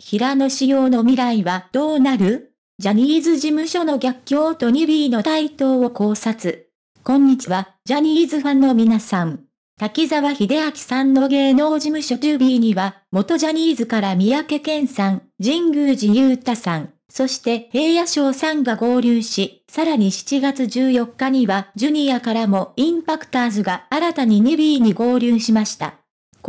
平野紫耀の未来はどうなるジャニーズ事務所の逆境とニビーの台頭を考察。こんにちは、ジャニーズファンの皆さん。滝沢秀明さんの芸能事務所 2B には、元ジャニーズから三宅健さん、神宮寺勇太さん、そして平野翔さんが合流し、さらに7月14日にはジュニアからもインパクターズが新たに 2B に合流しました。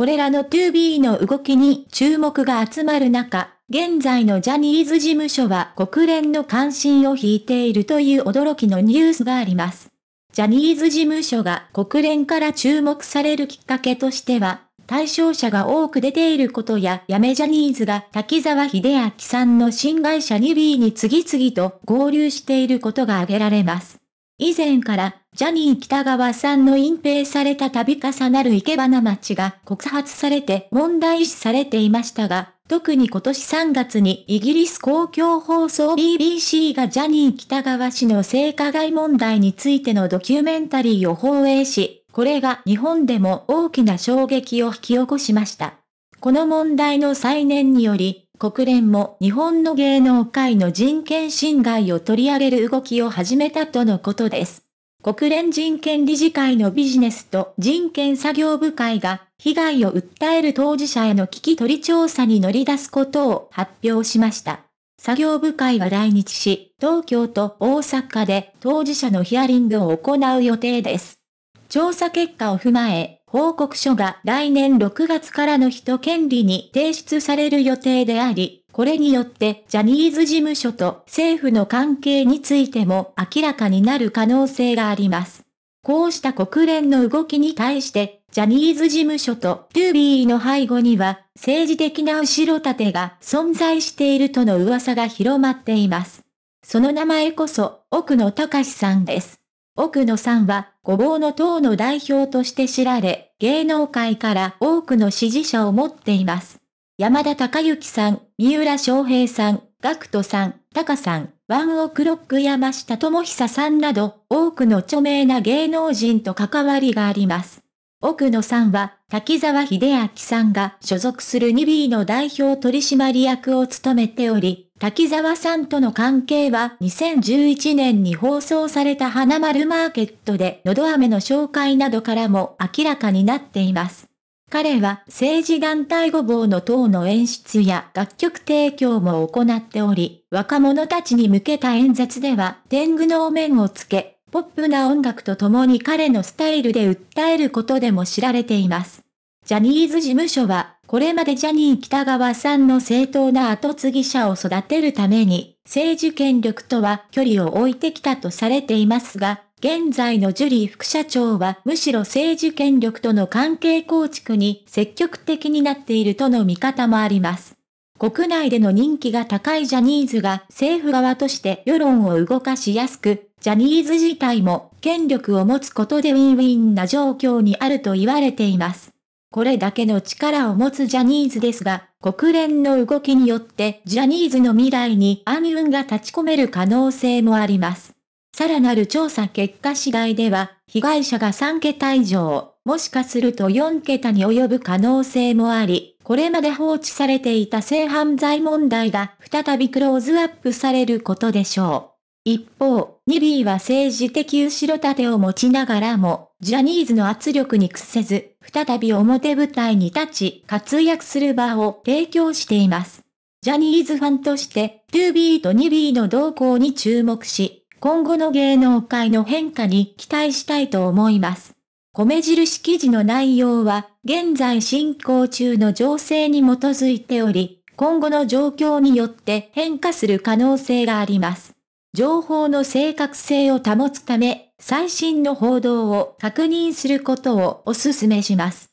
これらの 2B の動きに注目が集まる中、現在のジャニーズ事務所は国連の関心を引いているという驚きのニュースがあります。ジャニーズ事務所が国連から注目されるきっかけとしては、対象者が多く出ていることや、やめジャニーズが滝沢秀明さんの新会社 2B に次々と合流していることが挙げられます。以前からジャニー北川さんの隠蔽された度重なる生け花町が告発されて問題視されていましたが、特に今年3月にイギリス公共放送 BBC がジャニー北川氏の性加害問題についてのドキュメンタリーを放映し、これが日本でも大きな衝撃を引き起こしました。この問題の再燃により、国連も日本の芸能界の人権侵害を取り上げる動きを始めたとのことです。国連人権理事会のビジネスと人権作業部会が被害を訴える当事者への聞き取り調査に乗り出すことを発表しました。作業部会は来日し、東京と大阪で当事者のヒアリングを行う予定です。調査結果を踏まえ、報告書が来年6月からの人権利に提出される予定であり、これによってジャニーズ事務所と政府の関係についても明らかになる可能性があります。こうした国連の動きに対して、ジャニーズ事務所とトゥービーの背後には政治的な後ろ盾が存在しているとの噂が広まっています。その名前こそ奥野隆さんです。奥野さんは、ごぼうの党の代表として知られ、芸能界から多くの支持者を持っています。山田孝之さん、三浦翔平さん、学徒さん、高さん、ワンオクロック山下智久さんなど、多くの著名な芸能人と関わりがあります。奥野さんは、滝沢秀明さんが所属する 2B の代表取締役を務めており、滝沢さんとの関係は2011年に放送された花丸マーケットでのど飴の紹介などからも明らかになっています。彼は政治団体ごぼうの党の演出や楽曲提供も行っており、若者たちに向けた演説では天狗のお面をつけ、ポップな音楽と共に彼のスタイルで訴えることでも知られています。ジャニーズ事務所はこれまでジャニー北川さんの正当な後継ぎ者を育てるために、政治権力とは距離を置いてきたとされていますが、現在のジュリー副社長はむしろ政治権力との関係構築に積極的になっているとの見方もあります。国内での人気が高いジャニーズが政府側として世論を動かしやすく、ジャニーズ自体も権力を持つことでウィンウィンな状況にあると言われています。これだけの力を持つジャニーズですが、国連の動きによってジャニーズの未来に暗雲が立ち込める可能性もあります。さらなる調査結果次第では、被害者が3桁以上、もしかすると4桁に及ぶ可能性もあり、これまで放置されていた性犯罪問題が再びクローズアップされることでしょう。一方、ニビーは政治的後ろ盾を持ちながらも、ジャニーズの圧力に屈せず、再び表舞台に立ち、活躍する場を提供しています。ジャニーズファンとして、2B と 2B の動向に注目し、今後の芸能界の変化に期待したいと思います。米印記事の内容は、現在進行中の情勢に基づいており、今後の状況によって変化する可能性があります。情報の正確性を保つため、最新の報道を確認することをお勧めします。